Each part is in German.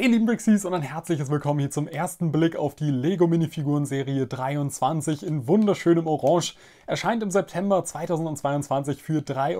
Hey lieben Brixies und ein herzliches Willkommen hier zum ersten Blick auf die Lego Minifiguren Serie 23 in wunderschönem Orange. Erscheint im September 2022 für 3,99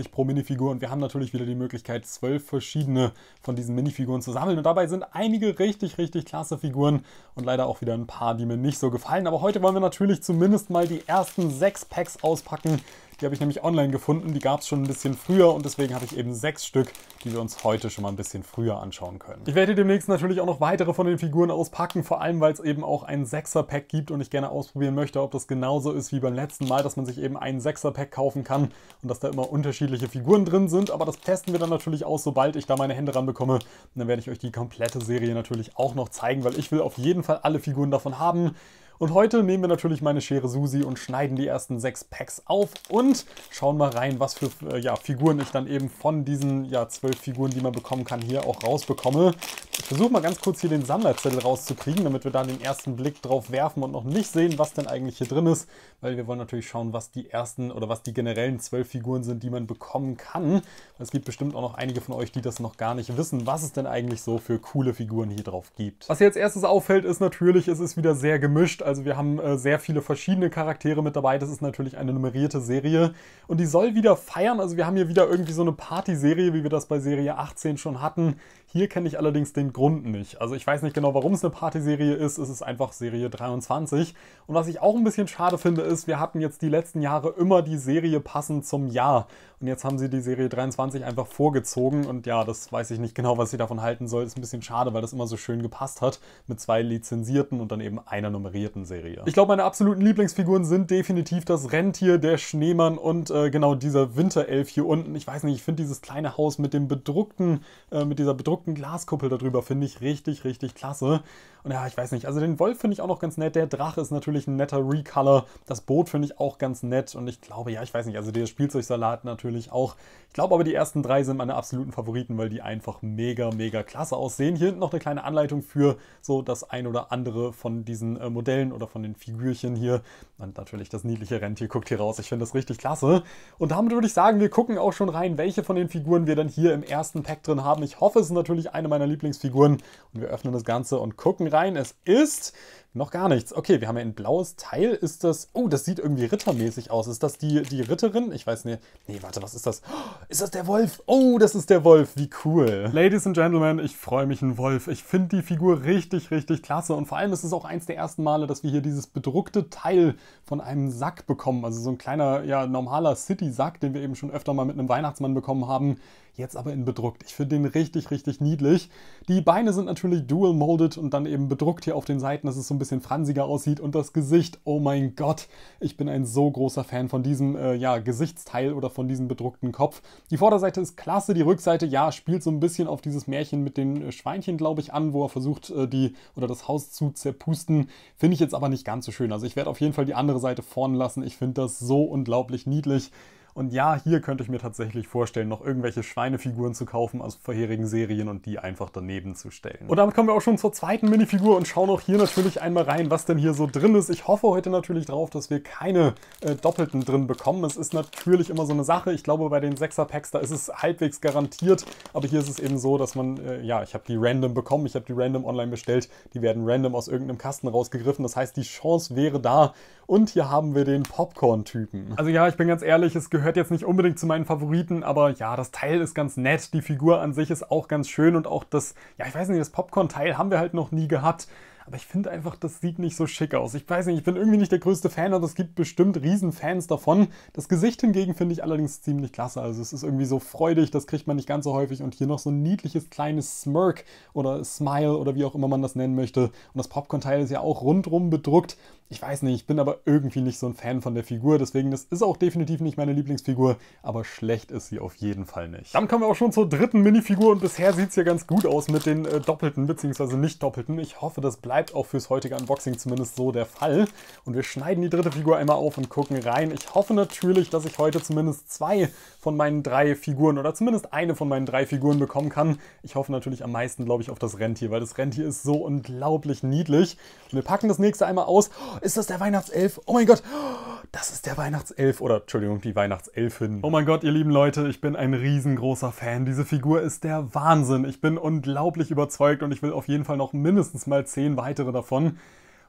Euro pro Minifigur und wir haben natürlich wieder die Möglichkeit, zwölf verschiedene von diesen Minifiguren zu sammeln. Und dabei sind einige richtig, richtig klasse Figuren und leider auch wieder ein paar, die mir nicht so gefallen. Aber heute wollen wir natürlich zumindest mal die ersten sechs Packs auspacken, die habe ich nämlich online gefunden, die gab es schon ein bisschen früher und deswegen habe ich eben sechs Stück, die wir uns heute schon mal ein bisschen früher anschauen können. Ich werde demnächst natürlich auch noch weitere von den Figuren auspacken, vor allem weil es eben auch ein Sechser-Pack gibt und ich gerne ausprobieren möchte, ob das genauso ist wie beim letzten Mal, dass man sich eben ein Sechser-Pack kaufen kann und dass da immer unterschiedliche Figuren drin sind, aber das testen wir dann natürlich aus, sobald ich da meine Hände ran bekomme. Und dann werde ich euch die komplette Serie natürlich auch noch zeigen, weil ich will auf jeden Fall alle Figuren davon haben. Und heute nehmen wir natürlich meine Schere Susi und schneiden die ersten sechs Packs auf und schauen mal rein, was für äh, ja, Figuren ich dann eben von diesen ja, zwölf Figuren, die man bekommen kann, hier auch rausbekomme. Ich versuche mal ganz kurz hier den Sammlerzettel rauszukriegen, damit wir da den ersten Blick drauf werfen und noch nicht sehen, was denn eigentlich hier drin ist, weil wir wollen natürlich schauen, was die ersten oder was die generellen zwölf Figuren sind, die man bekommen kann. Es gibt bestimmt auch noch einige von euch, die das noch gar nicht wissen, was es denn eigentlich so für coole Figuren hier drauf gibt. Was hier als erstes auffällt, ist natürlich, es ist wieder sehr gemischt. Also wir haben äh, sehr viele verschiedene Charaktere mit dabei. Das ist natürlich eine nummerierte Serie und die soll wieder feiern. Also wir haben hier wieder irgendwie so eine Party-Serie, wie wir das bei Serie 18 schon hatten. Hier kenne ich allerdings den Grund nicht. Also ich weiß nicht genau, warum es eine Partyserie ist. Es ist einfach Serie 23. Und was ich auch ein bisschen schade finde, ist, wir hatten jetzt die letzten Jahre immer die Serie passend zum Jahr. Und jetzt haben sie die Serie 23 einfach vorgezogen. Und ja, das weiß ich nicht genau, was sie davon halten soll. Ist ein bisschen schade, weil das immer so schön gepasst hat mit zwei lizenzierten und dann eben einer nummerierten Serie. Ich glaube, meine absoluten Lieblingsfiguren sind definitiv das Rentier, der Schneemann und äh, genau dieser Winterelf hier unten. Ich weiß nicht, ich finde dieses kleine Haus mit dem bedruckten, äh, mit dieser bedruckten verrückten Glaskuppel darüber finde ich richtig, richtig klasse. Und ja, ich weiß nicht, also den Wolf finde ich auch noch ganz nett. Der Drache ist natürlich ein netter Recolor. Das Boot finde ich auch ganz nett. Und ich glaube, ja, ich weiß nicht, also der Spielzeugsalat natürlich auch. Ich glaube aber, die ersten drei sind meine absoluten Favoriten, weil die einfach mega, mega klasse aussehen. Hier hinten noch eine kleine Anleitung für so das ein oder andere von diesen äh, Modellen oder von den Figürchen hier. Und natürlich das niedliche Rentier guckt hier raus. Ich finde das richtig klasse. Und damit würde ich sagen, wir gucken auch schon rein, welche von den Figuren wir dann hier im ersten Pack drin haben. Ich hoffe, es ist natürlich natürlich eine meiner Lieblingsfiguren. Und wir öffnen das Ganze und gucken rein. Es ist noch gar nichts. Okay, wir haben ein blaues Teil. Ist das... Oh, das sieht irgendwie rittermäßig aus. Ist das die, die Ritterin? Ich weiß nicht. Nee, warte, was ist das? ist das der Wolf? Oh, das ist der Wolf. Wie cool. Ladies and Gentlemen, ich freue mich ein Wolf. Ich finde die Figur richtig, richtig klasse. Und vor allem ist es auch eins der ersten Male, dass wir hier dieses bedruckte Teil von einem Sack bekommen. Also so ein kleiner, ja, normaler City-Sack, den wir eben schon öfter mal mit einem Weihnachtsmann bekommen haben jetzt aber in bedruckt. Ich finde den richtig, richtig niedlich. Die Beine sind natürlich dual molded und dann eben bedruckt hier auf den Seiten. Das ist so ein bisschen bisschen fransiger aussieht und das Gesicht, oh mein Gott, ich bin ein so großer Fan von diesem äh, ja, Gesichtsteil oder von diesem bedruckten Kopf. Die Vorderseite ist klasse, die Rückseite, ja, spielt so ein bisschen auf dieses Märchen mit den äh, Schweinchen, glaube ich, an, wo er versucht, äh, die oder das Haus zu zerpusten. Finde ich jetzt aber nicht ganz so schön. Also ich werde auf jeden Fall die andere Seite vorne lassen. Ich finde das so unglaublich niedlich. Und ja, hier könnte ich mir tatsächlich vorstellen, noch irgendwelche Schweinefiguren zu kaufen aus vorherigen Serien und die einfach daneben zu stellen. Und damit kommen wir auch schon zur zweiten Minifigur und schauen auch hier natürlich einmal rein, was denn hier so drin ist. Ich hoffe heute natürlich drauf, dass wir keine äh, Doppelten drin bekommen. Es ist natürlich immer so eine Sache. Ich glaube, bei den 6er Packs, da ist es halbwegs garantiert. Aber hier ist es eben so, dass man, äh, ja, ich habe die random bekommen, ich habe die random online bestellt. Die werden random aus irgendeinem Kasten rausgegriffen. Das heißt, die Chance wäre da. Und hier haben wir den Popcorn-Typen. Also ja, ich bin ganz ehrlich, es gehört gehört jetzt nicht unbedingt zu meinen Favoriten, aber ja, das Teil ist ganz nett, die Figur an sich ist auch ganz schön und auch das, ja, ich weiß nicht, das Popcorn-Teil haben wir halt noch nie gehabt. Aber ich finde einfach, das sieht nicht so schick aus. Ich weiß nicht, ich bin irgendwie nicht der größte Fan, aber es gibt bestimmt Riesenfans davon. Das Gesicht hingegen finde ich allerdings ziemlich klasse. Also es ist irgendwie so freudig, das kriegt man nicht ganz so häufig. Und hier noch so ein niedliches kleines Smirk oder Smile oder wie auch immer man das nennen möchte. Und das Popcorn-Teil ist ja auch rundrum bedruckt. Ich weiß nicht, ich bin aber irgendwie nicht so ein Fan von der Figur, deswegen das ist auch definitiv nicht meine Lieblingsfigur, aber schlecht ist sie auf jeden Fall nicht. Dann kommen wir auch schon zur dritten Minifigur und bisher sieht es ja ganz gut aus mit den äh, doppelten bzw. nicht doppelten. Ich hoffe, das bleibt auch fürs heutige Unboxing zumindest so der Fall. Und wir schneiden die dritte Figur einmal auf und gucken rein. Ich hoffe natürlich, dass ich heute zumindest zwei von meinen drei Figuren oder zumindest eine von meinen drei Figuren bekommen kann. Ich hoffe natürlich am meisten, glaube ich, auf das Rentier, weil das Rentier ist so unglaublich niedlich. Und wir packen das nächste einmal aus. Oh, ist das der Weihnachtself? Oh mein Gott, oh, das ist der Weihnachtself oder Entschuldigung, die Weihnachtselfin. Oh mein Gott, ihr lieben Leute, ich bin ein riesengroßer Fan. Diese Figur ist der Wahnsinn. Ich bin unglaublich überzeugt und ich will auf jeden Fall noch mindestens mal zehn weitere davon.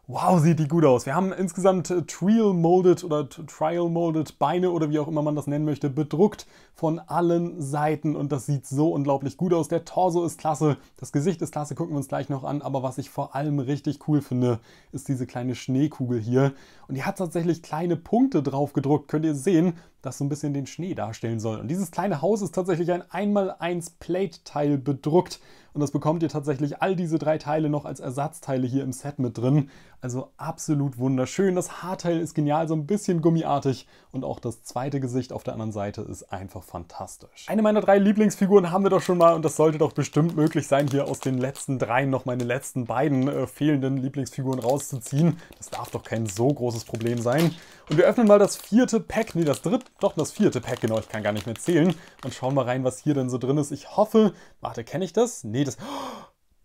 Wow, sieht die gut aus. Wir haben insgesamt äh, Trial Molded oder Trial Molded Beine oder wie auch immer man das nennen möchte, bedruckt von allen Seiten und das sieht so unglaublich gut aus. Der Torso ist klasse, das Gesicht ist klasse, gucken wir uns gleich noch an, aber was ich vor allem richtig cool finde, ist diese kleine Schneekugel hier und die hat tatsächlich kleine Punkte drauf gedruckt, könnt ihr sehen das so ein bisschen den Schnee darstellen soll. Und dieses kleine Haus ist tatsächlich ein 1x1 Plate-Teil bedruckt. Und das bekommt ihr tatsächlich all diese drei Teile noch als Ersatzteile hier im Set mit drin. Also absolut wunderschön. Das Haarteil ist genial, so ein bisschen gummiartig. Und auch das zweite Gesicht auf der anderen Seite ist einfach fantastisch. Eine meiner drei Lieblingsfiguren haben wir doch schon mal und das sollte doch bestimmt möglich sein, hier aus den letzten dreien noch meine letzten beiden äh, fehlenden Lieblingsfiguren rauszuziehen. Das darf doch kein so großes Problem sein. Und wir öffnen mal das vierte Pack, nee, das dritte doch das vierte Pack, genau, ich kann gar nicht mehr zählen. Und schauen mal rein, was hier denn so drin ist. Ich hoffe, warte, kenne ich das? Nee, das,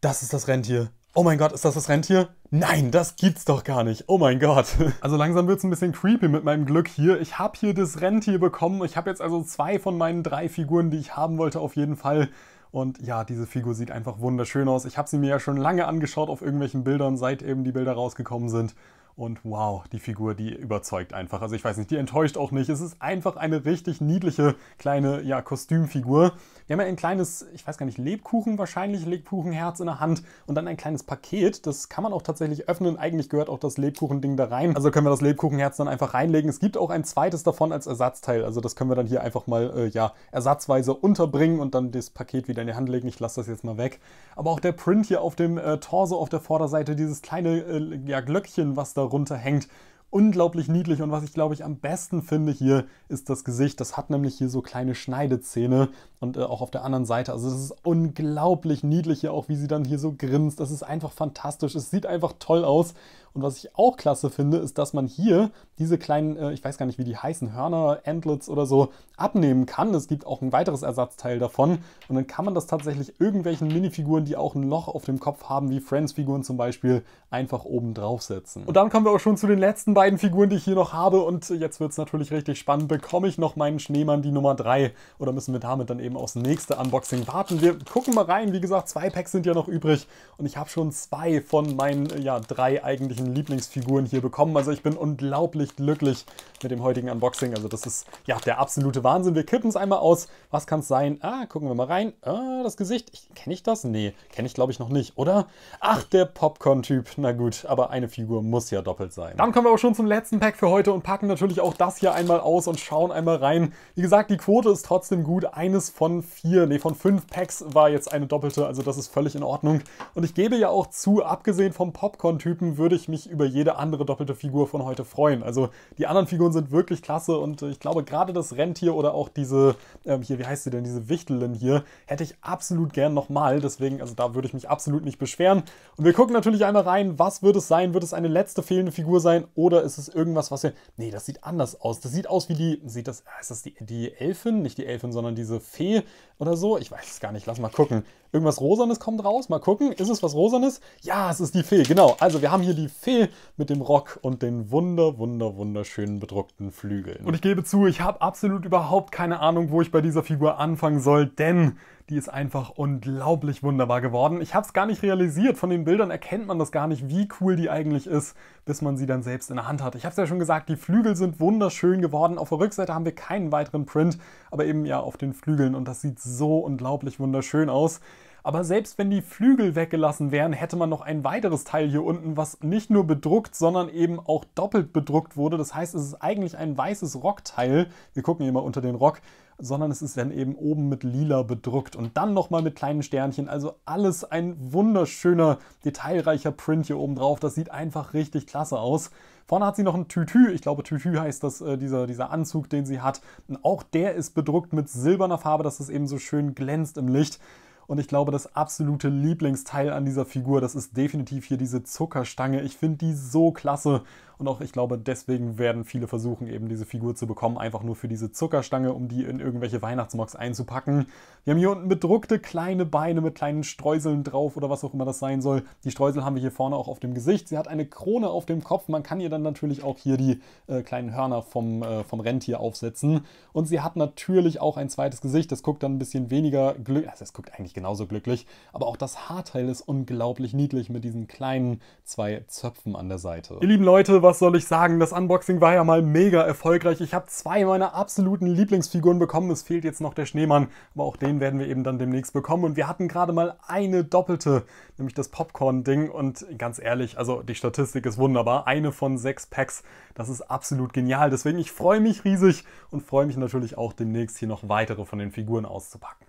das ist das Rentier. Oh mein Gott, ist das das Rentier? Nein, das gibt's doch gar nicht. Oh mein Gott. Also langsam wird's ein bisschen creepy mit meinem Glück hier. Ich habe hier das Rentier bekommen. Ich habe jetzt also zwei von meinen drei Figuren, die ich haben wollte, auf jeden Fall. Und ja, diese Figur sieht einfach wunderschön aus. Ich habe sie mir ja schon lange angeschaut auf irgendwelchen Bildern, seit eben die Bilder rausgekommen sind. Und wow, die Figur, die überzeugt einfach. Also ich weiß nicht, die enttäuscht auch nicht. Es ist einfach eine richtig niedliche kleine ja, Kostümfigur. Wir haben ja ein kleines, ich weiß gar nicht, Lebkuchen wahrscheinlich, Lebkuchenherz in der Hand und dann ein kleines Paket. Das kann man auch tatsächlich öffnen. Eigentlich gehört auch das Lebkuchending da rein. Also können wir das Lebkuchenherz dann einfach reinlegen. Es gibt auch ein zweites davon als Ersatzteil. Also das können wir dann hier einfach mal äh, ja, ersatzweise unterbringen und dann das Paket wieder in die Hand legen. Ich lasse das jetzt mal weg. Aber auch der Print hier auf dem äh, Torso auf der Vorderseite, dieses kleine äh, ja, Glöckchen, was da darunter hängt. Unglaublich niedlich und was ich glaube ich am besten finde hier ist das Gesicht. Das hat nämlich hier so kleine Schneidezähne und äh, auch auf der anderen Seite. Also es ist unglaublich niedlich hier auch, wie sie dann hier so grinst. Das ist einfach fantastisch. Es sieht einfach toll aus und was ich auch klasse finde, ist, dass man hier diese kleinen, äh, ich weiß gar nicht, wie die heißen, Hörner, Antlets oder so abnehmen kann. Es gibt auch ein weiteres Ersatzteil davon. Und dann kann man das tatsächlich irgendwelchen Minifiguren, die auch ein Loch auf dem Kopf haben, wie Friends-Figuren zum Beispiel, einfach oben draufsetzen. Und dann kommen wir auch schon zu den letzten beiden Figuren, die ich hier noch habe. Und jetzt wird es natürlich richtig spannend. Bekomme ich noch meinen Schneemann, die Nummer 3? Oder müssen wir damit dann eben aufs nächste Unboxing warten? Wir gucken mal rein. Wie gesagt, zwei Packs sind ja noch übrig. Und ich habe schon zwei von meinen, äh, ja, drei eigentlichen persönlichen Lieblingsfiguren hier bekommen. Also ich bin unglaublich glücklich mit dem heutigen Unboxing. Also das ist ja der absolute Wahnsinn. Wir kippen es einmal aus. Was kann es sein? Ah, gucken wir mal rein. Ah, das Gesicht. Kenne ich das? Nee, kenne ich glaube ich noch nicht, oder? Ach, der Popcorn-Typ. Na gut, aber eine Figur muss ja doppelt sein. Dann kommen wir auch schon zum letzten Pack für heute und packen natürlich auch das hier einmal aus und schauen einmal rein. Wie gesagt, die Quote ist trotzdem gut. Eines von vier, nee, von fünf Packs war jetzt eine doppelte. Also das ist völlig in Ordnung. Und ich gebe ja auch zu, abgesehen vom Popcorn-Typen würde ich mich über jede andere doppelte Figur von heute freuen. Also die anderen Figuren sind wirklich klasse und äh, ich glaube, gerade das Rentier oder auch diese, ähm, hier, wie heißt sie denn, diese Wichtelin hier, hätte ich absolut gern nochmal. Deswegen, also da würde ich mich absolut nicht beschweren. Und wir gucken natürlich einmal rein, was wird es sein? Wird es eine letzte fehlende Figur sein oder ist es irgendwas, was wir. Nee, das sieht anders aus. Das sieht aus wie die. Sieht das. Ah, ist das die, die Elfin? Nicht die Elfin, sondern diese Fee oder so? Ich weiß es gar nicht. Lass mal gucken. Irgendwas Rosanes kommt raus. Mal gucken. Ist es was Rosanes? Ja, es ist die Fee. Genau. Also wir haben hier die Fee mit dem Rock und den wunder, wunder, wunderschönen bedruckten Flügeln. Und ich gebe zu, ich habe absolut überhaupt keine Ahnung, wo ich bei dieser Figur anfangen soll, denn die ist einfach unglaublich wunderbar geworden. Ich habe es gar nicht realisiert. Von den Bildern erkennt man das gar nicht, wie cool die eigentlich ist, bis man sie dann selbst in der Hand hat. Ich habe es ja schon gesagt, die Flügel sind wunderschön geworden. Auf der Rückseite haben wir keinen weiteren Print, aber eben ja auf den Flügeln und das sieht so unglaublich wunderschön aus. Aber selbst wenn die Flügel weggelassen wären, hätte man noch ein weiteres Teil hier unten, was nicht nur bedruckt, sondern eben auch doppelt bedruckt wurde. Das heißt, es ist eigentlich ein weißes Rockteil. Wir gucken hier mal unter den Rock sondern es ist dann eben oben mit lila bedruckt und dann nochmal mit kleinen Sternchen. Also alles ein wunderschöner, detailreicher Print hier oben drauf. Das sieht einfach richtig klasse aus. Vorne hat sie noch ein Tütü, ich glaube Tütü heißt das, äh, dieser, dieser Anzug, den sie hat. Und auch der ist bedruckt mit silberner Farbe, dass es eben so schön glänzt im Licht. Und ich glaube, das absolute Lieblingsteil an dieser Figur, das ist definitiv hier diese Zuckerstange. Ich finde die so klasse auch, Ich glaube, deswegen werden viele versuchen, eben diese Figur zu bekommen, einfach nur für diese Zuckerstange, um die in irgendwelche Weihnachtsmocks einzupacken. Wir haben hier unten bedruckte kleine Beine mit kleinen Streuseln drauf oder was auch immer das sein soll. Die Streusel haben wir hier vorne auch auf dem Gesicht. Sie hat eine Krone auf dem Kopf. Man kann ihr dann natürlich auch hier die äh, kleinen Hörner vom, äh, vom Rentier aufsetzen. Und sie hat natürlich auch ein zweites Gesicht. Das guckt dann ein bisschen weniger glücklich. Also es guckt eigentlich genauso glücklich. Aber auch das Haarteil ist unglaublich niedlich mit diesen kleinen zwei Zöpfen an der Seite. Ihr lieben Leute, was was soll ich sagen? Das Unboxing war ja mal mega erfolgreich. Ich habe zwei meiner absoluten Lieblingsfiguren bekommen. Es fehlt jetzt noch der Schneemann, aber auch den werden wir eben dann demnächst bekommen. Und wir hatten gerade mal eine doppelte, nämlich das Popcorn-Ding. Und ganz ehrlich, also die Statistik ist wunderbar. Eine von sechs Packs, das ist absolut genial. Deswegen, ich freue mich riesig und freue mich natürlich auch demnächst hier noch weitere von den Figuren auszupacken.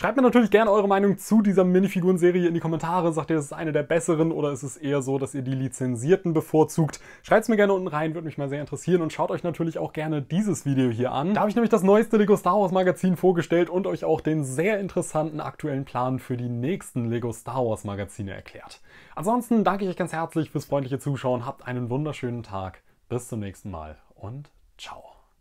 Schreibt mir natürlich gerne eure Meinung zu dieser Minifiguren-Serie in die Kommentare. Sagt ihr, ist eine der besseren oder ist es eher so, dass ihr die lizenzierten bevorzugt? Schreibt es mir gerne unten rein, würde mich mal sehr interessieren und schaut euch natürlich auch gerne dieses Video hier an. Da habe ich nämlich das neueste Lego Star Wars Magazin vorgestellt und euch auch den sehr interessanten aktuellen Plan für die nächsten Lego Star Wars Magazine erklärt. Ansonsten danke ich euch ganz herzlich fürs freundliche Zuschauen, habt einen wunderschönen Tag, bis zum nächsten Mal und ciao.